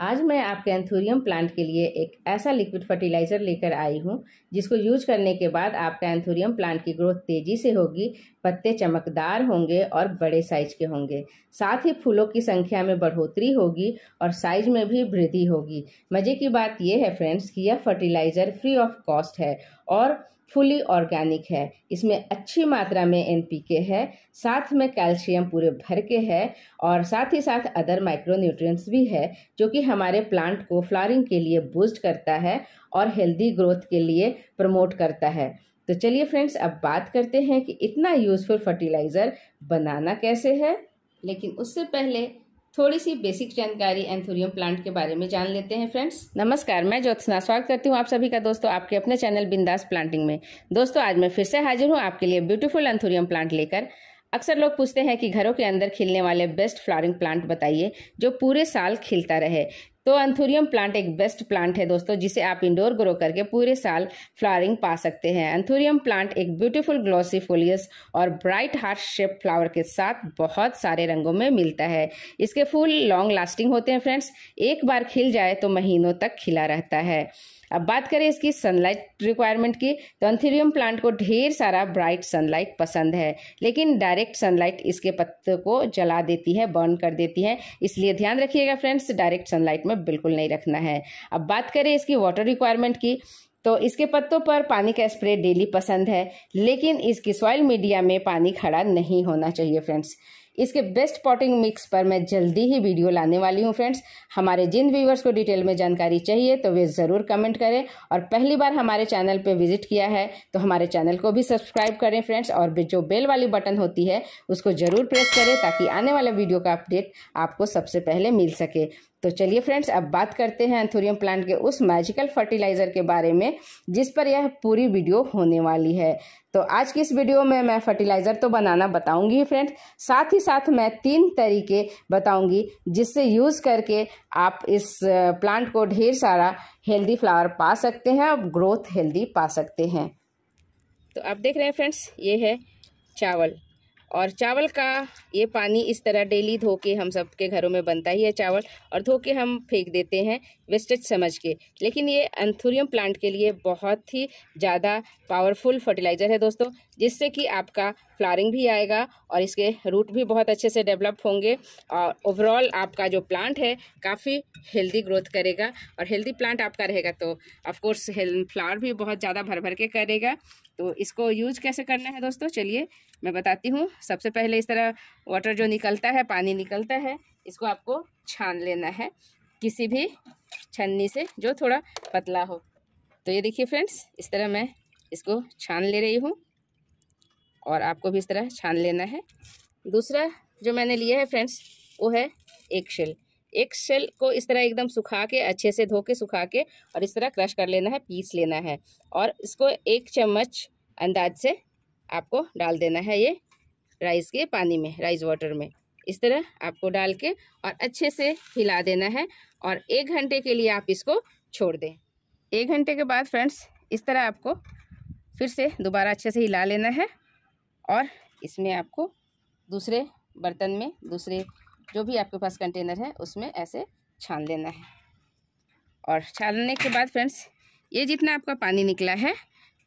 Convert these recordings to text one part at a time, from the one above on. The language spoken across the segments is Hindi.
आज मैं आपके एंथोरियम प्लांट के लिए एक ऐसा लिक्विड फर्टिलाइज़र लेकर आई हूँ जिसको यूज करने के बाद आपका एंथूरियम प्लांट की ग्रोथ तेज़ी से होगी पत्ते चमकदार होंगे और बड़े साइज के होंगे साथ ही फूलों की संख्या में बढ़ोतरी होगी और साइज में भी वृद्धि होगी मजे की बात यह है फ्रेंड्स कि यह फर्टिलाइज़र फ्री ऑफ कॉस्ट है और फुली ऑर्गेनिक है इसमें अच्छी मात्रा में एनपीके है साथ में कैल्शियम पूरे भर के है और साथ ही साथ अदर माइक्रो न्यूट्रिएंट्स भी है जो कि हमारे प्लांट को फ्लॉरिंग के लिए बूस्ट करता है और हेल्दी ग्रोथ के लिए प्रमोट करता है तो चलिए फ्रेंड्स अब बात करते हैं कि इतना यूज़फुल फर्टिलाइज़र बनाना कैसे है लेकिन उससे पहले थोड़ी सी बेसिक जानकारी एंथोरियम प्लांट के बारे में जान लेते हैं फ्रेंड्स नमस्कार मैं ज्योत्सना स्वागत करती हूँ आप सभी का दोस्तों आपके अपने चैनल बिंदास प्लांटिंग में दोस्तों आज मैं फिर से हाजिर हूँ आपके लिए ब्यूटीफुल एंथोरियम प्लांट लेकर अक्सर लोग पूछते हैं कि घरों के अंदर खिलने वाले बेस्ट फ्लावरिंग प्लांट बताइए जो पूरे साल खिलता रहे तो अंथुरियम प्लांट एक बेस्ट प्लांट है दोस्तों जिसे आप इंडोर ग्रो करके पूरे साल फ्लावरिंग पा सकते हैं अंथुरियम प्लांट एक ब्यूटीफुल ग्लॉसी फोलियस और ब्राइट हार्ट शेप फ्लावर के साथ बहुत सारे रंगों में मिलता है इसके फूल लॉन्ग लास्टिंग होते हैं फ्रेंड्स एक बार खिल जाए तो महीनों तक खिला रहता है अब बात करें इसकी सनलाइट रिक्वायरमेंट की तो अंथीरियम प्लांट को ढेर सारा ब्राइट सनलाइट पसंद है लेकिन डायरेक्ट सनलाइट इसके पत्तों को जला देती है बर्न कर देती है इसलिए ध्यान रखिएगा फ्रेंड्स डायरेक्ट सनलाइट में बिल्कुल नहीं रखना है अब बात करें इसकी वाटर रिक्वायरमेंट की तो इसके पत्तों पर पानी का स्प्रे डेली पसंद है लेकिन इसकी सॉइल मीडिया में पानी खड़ा नहीं होना चाहिए फ्रेंड्स इसके बेस्ट पॉटिंग मिक्स पर मैं जल्दी ही वीडियो लाने वाली हूँ फ्रेंड्स हमारे जिन व्यूवर्स को डिटेल में जानकारी चाहिए तो वे ज़रूर कमेंट करें और पहली बार हमारे चैनल पर विजिट किया है तो हमारे चैनल को भी सब्सक्राइब करें फ्रेंड्स और जो बेल वाली बटन होती है उसको ज़रूर प्रेस करें ताकि आने वाला वीडियो का अपडेट आपको सबसे पहले मिल सके तो चलिए फ्रेंड्स अब बात करते हैं एंथोरियम प्लांट के उस मैजिकल फर्टिलाइज़र के बारे में जिस पर यह पूरी वीडियो होने वाली है तो आज की इस वीडियो में मैं फर्टिलाइज़र तो बनाना बताऊंगी फ्रेंड्स साथ ही साथ मैं तीन तरीके बताऊंगी जिससे यूज़ करके आप इस प्लांट को ढेर सारा हेल्दी फ्लावर पा सकते हैं और ग्रोथ हेल्दी पा सकते हैं तो आप देख रहे हैं फ्रेंड्स ये है चावल और चावल का ये पानी इस तरह डेली धो के हम सब के घरों में बनता ही है चावल और धो के हम फेंक देते हैं वेस्टेज समझ के लेकिन ये अंथुरियम प्लांट के लिए बहुत ही ज़्यादा पावरफुल फर्टिलाइज़र है दोस्तों जिससे कि आपका फ्लारिंग भी आएगा और इसके रूट भी बहुत अच्छे से डेवलप होंगे और ओवरऑल आपका जो प्लांट है काफ़ी हेल्दी ग्रोथ करेगा और हेल्दी प्लांट आपका रहेगा तो ऑफकोर्स फ्लावर भी बहुत ज़्यादा भर भर के करेगा तो इसको यूज कैसे करना है दोस्तों चलिए मैं बताती हूँ सबसे पहले इस तरह वाटर जो निकलता है पानी निकलता है इसको आपको छान लेना है किसी भी छन्नी से जो थोड़ा पतला हो तो ये देखिए फ्रेंड्स इस तरह मैं इसको छान ले रही हूँ और आपको भी इस तरह छान लेना है दूसरा जो मैंने लिया है फ्रेंड्स वो है एक शेल एक शेल को इस तरह एकदम सुखा के अच्छे से धो के सुखा के और इस तरह क्रश कर लेना है पीस लेना है और इसको एक चम्मच अंदाज से आपको डाल देना है ये राइस के पानी में राइस वाटर में इस तरह आपको डाल के और अच्छे से हिला देना है और एक घंटे के लिए आप इसको छोड़ दें एक घंटे के बाद फ्रेंड्स इस तरह आपको फिर से दोबारा अच्छे से हिला लेना है और इसमें आपको दूसरे बर्तन में दूसरे जो भी आपके पास कंटेनर है उसमें ऐसे छान लेना है और छानने के बाद फ्रेंड्स ये जितना आपका पानी निकला है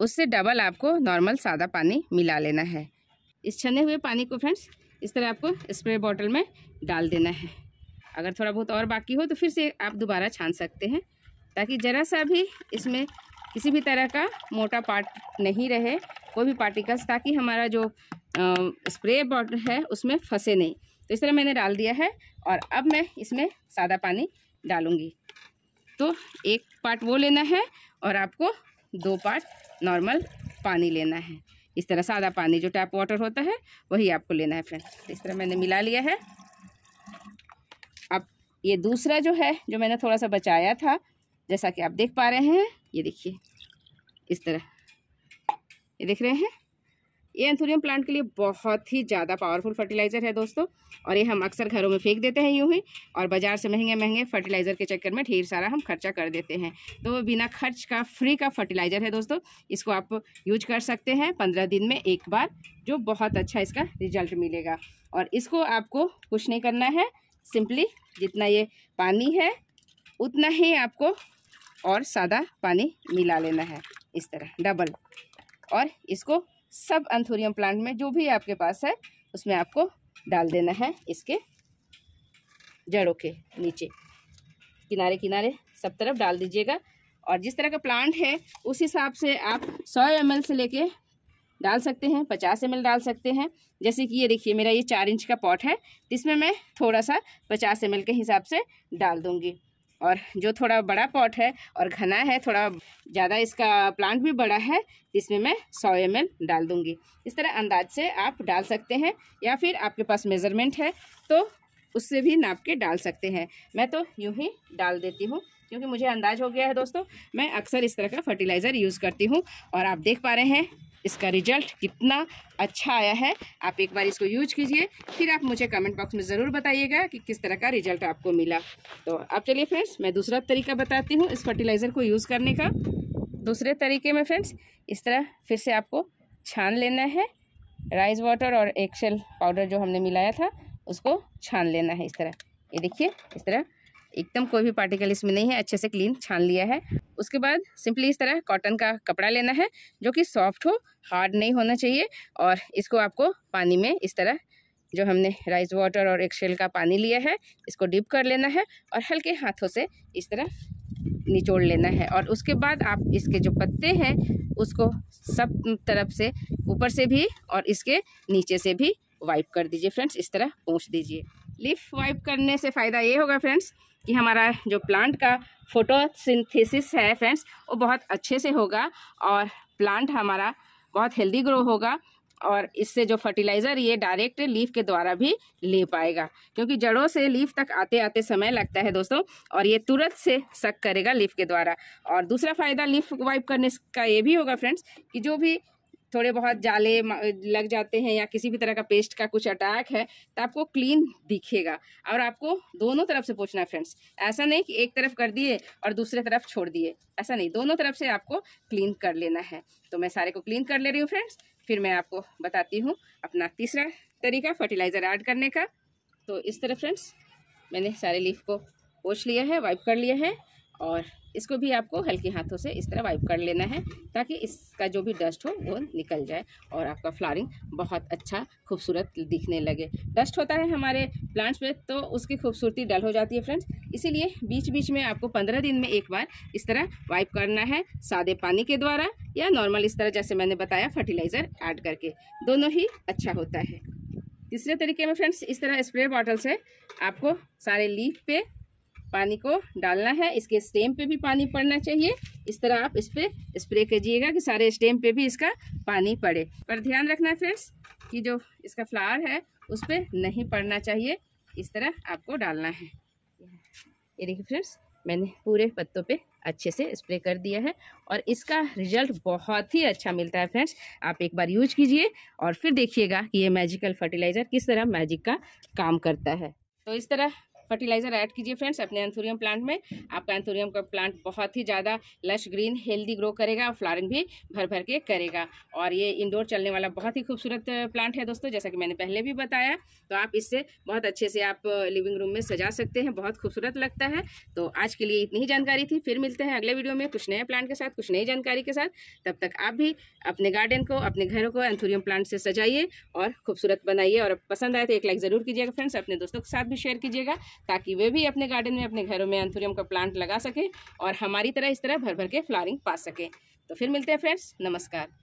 उससे डबल आपको नॉर्मल सादा पानी मिला लेना है इस छने हुए पानी को फ्रेंड्स इस तरह आपको स्प्रे बॉटल में डाल देना है अगर थोड़ा बहुत और बाकी हो तो फिर से आप दोबारा छान सकते हैं ताकि ज़रा सा भी इसमें किसी भी तरह का मोटा पार्ट नहीं रहे कोई भी पार्टिकल्स ताकि हमारा जो स्प्रे बॉटल है उसमें फंसे नहीं तो इस तरह मैंने डाल दिया है और अब मैं इसमें सादा पानी डालूँगी तो एक पार्ट वो लेना है और आपको दो पार्ट नॉर्मल पानी लेना है इस तरह सादा पानी जो टैप वाटर होता है वही आपको लेना है फ्रेंड इस तरह मैंने मिला लिया है अब ये दूसरा जो है जो मैंने थोड़ा सा बचाया था जैसा कि आप देख पा रहे हैं ये देखिए इस तरह ये देख रहे हैं ये एंथोरियम प्लांट के लिए बहुत ही ज़्यादा पावरफुल फर्टिलाइज़र है दोस्तों और ये हम अक्सर घरों में फेंक देते हैं यूँ ही और बाज़ार से महंगे महंगे फर्टिलाइज़र के चक्कर में ढेर सारा हम खर्चा कर देते हैं तो वो बिना खर्च का फ्री का फर्टिलाइज़र है दोस्तों इसको आप यूज कर सकते हैं पंद्रह दिन में एक बार जो बहुत अच्छा इसका रिजल्ट मिलेगा और इसको आपको कुछ नहीं करना है सिंपली जितना ये पानी है उतना ही आपको और सादा पानी मिला लेना है इस तरह डबल और इसको सब अंथोरियम प्लांट में जो भी आपके पास है उसमें आपको डाल देना है इसके जड़ों के नीचे किनारे किनारे सब तरफ डाल दीजिएगा और जिस तरह का प्लांट है उस हिसाब से आप 100 एम से लेके डाल सकते हैं 50 एम डाल सकते हैं जैसे कि ये देखिए मेरा ये चार इंच का पॉट है जिसमें मैं थोड़ा सा 50 एम के हिसाब से डाल दूँगी और जो थोड़ा बड़ा पॉट है और घना है थोड़ा ज़्यादा इसका प्लांट भी बड़ा है इसमें मैं सौ एम डाल दूँगी इस तरह अंदाज से आप डाल सकते हैं या फिर आपके पास मेज़रमेंट है तो उससे भी नाप के डाल सकते हैं मैं तो यूँ ही डाल देती हूँ क्योंकि मुझे अंदाज हो गया है दोस्तों मैं अक्सर इस तरह का फर्टिलाइज़र यूज़ करती हूँ और आप देख पा रहे हैं इसका रिजल्ट कितना अच्छा आया है आप एक बार इसको यूज कीजिए फिर आप मुझे कमेंट बॉक्स में ज़रूर बताइएगा कि किस तरह का रिजल्ट आपको मिला तो अब चलिए फ्रेंड्स मैं दूसरा तरीका बताती हूँ इस फर्टिलाइज़र को यूज़ करने का दूसरे तरीके में फ्रेंड्स इस तरह फिर से आपको छान लेना है राइस वाटर और एक्सेल पाउडर जो हमने मिलाया था उसको छान लेना है इस तरह ये देखिए इस तरह एकदम कोई भी पार्टिकल इसमें नहीं है अच्छे से क्लीन छान लिया है उसके बाद सिंपली इस तरह कॉटन का कपड़ा लेना है जो कि सॉफ्ट हो हार्ड नहीं होना चाहिए और इसको आपको पानी में इस तरह जो हमने राइस वाटर और एक शेल का पानी लिया है इसको डिप कर लेना है और हल्के हाथों से इस तरह निचोड़ लेना है और उसके बाद आप इसके जो पत्ते हैं उसको सब तरफ से ऊपर से भी और इसके नीचे से भी वाइप कर दीजिए फ्रेंड्स इस तरह पूछ दीजिए लिफ वाइप करने से फ़ायदा ये होगा फ्रेंड्स कि हमारा जो प्लांट का फोटोसिंथेसिस है फ्रेंड्स वो बहुत अच्छे से होगा और प्लांट हमारा बहुत हेल्दी ग्रो होगा और इससे जो फर्टिलाइज़र ये डायरेक्ट लीफ के द्वारा भी ले पाएगा क्योंकि जड़ों से लीफ तक आते आते समय लगता है दोस्तों और ये तुरंत से सक करेगा लीफ के द्वारा और दूसरा फ़ायदा लीफ वाइप करने का ये भी होगा फ्रेंड्स कि जो भी थोड़े बहुत जाले लग जाते हैं या किसी भी तरह का पेस्ट का कुछ अटैक है तो आपको क्लीन दिखेगा और आपको दोनों तरफ से पोछना है फ्रेंड्स ऐसा नहीं कि एक तरफ कर दिए और दूसरे तरफ छोड़ दिए ऐसा नहीं दोनों तरफ से आपको क्लीन कर लेना है तो मैं सारे को क्लीन कर ले रही हूँ फ्रेंड्स फिर मैं आपको बताती हूँ अपना तीसरा तरीका फर्टिलाइज़र ऐड करने का तो इस तरह फ्रेंड्स मैंने सारे लीफ को पोछ लिया है वाइप कर लिया है और इसको भी आपको हल्के हाथों से इस तरह वाइप कर लेना है ताकि इसका जो भी डस्ट हो वो निकल जाए और आपका फ्लावरिंग बहुत अच्छा खूबसूरत दिखने लगे डस्ट होता है हमारे प्लांट्स पे तो उसकी खूबसूरती डल हो जाती है फ्रेंड्स इसीलिए बीच बीच में आपको पंद्रह दिन में एक बार इस तरह वाइप करना है सादे पानी के द्वारा या नॉर्मल इस तरह जैसे मैंने बताया फर्टिलाइज़र ऐड करके दोनों ही अच्छा होता है तीसरे तरीके में फ्रेंड्स इस तरह स्प्रे बॉटल से आपको सारे लीफ पे पानी को डालना है इसके स्टेम पे भी पानी पड़ना चाहिए इस तरह आप इस पर स्प्रे कीजिएगा कि सारे स्टेम पे भी इसका पानी पड़े पर ध्यान रखना है फ्रेंड्स कि जो इसका फ्लावर है उस पर नहीं पड़ना चाहिए इस तरह आपको डालना है ये देखिए फ्रेंड्स मैंने पूरे पत्तों पे अच्छे से स्प्रे कर दिया है और इसका रिजल्ट बहुत ही अच्छा मिलता है फ्रेंड्स आप एक बार यूज कीजिए और फिर देखिएगा कि ये मैजिकल फर्टिलाइज़र किस तरह मैजिक का काम करता है तो इस तरह फर्टिलाइज़र ऐड कीजिए फ्रेंड्स अपने एंथोरियम प्लांट में आपका एंथोरियम का प्लांट बहुत ही ज़्यादा लश ग्रीन हेल्दी ग्रो करेगा और फ्लॉरिंग भी भर भर के करेगा और ये इंडोर चलने वाला बहुत ही खूबसूरत प्लांट है दोस्तों जैसा कि मैंने पहले भी बताया तो आप इससे बहुत अच्छे से आप लिविंग रूम में सजा सकते हैं बहुत खूबसूरत लगता है तो आज के लिए इतनी ही जानकारी थी फिर मिलते हैं अगले वीडियो में कुछ नए प्लांट के साथ कुछ नई जानकारी के साथ तब तक आप भी अपने गार्डन को अपने घरों को एंथोरियम प्लांट से सजाइए और खूबसूरत बनाइए और पसंद आए तो एक लाइक ज़रूर कीजिएगा फ्रेंड्स अपने दोस्तों के साथ भी शेयर कीजिएगा ताकि वे भी अपने गार्डन में अपने घरों में अंथुरियम का प्लांट लगा सकें और हमारी तरह इस तरह भर भर के फ्लारिंग पा सकें तो फिर मिलते हैं फ्रेंड्स नमस्कार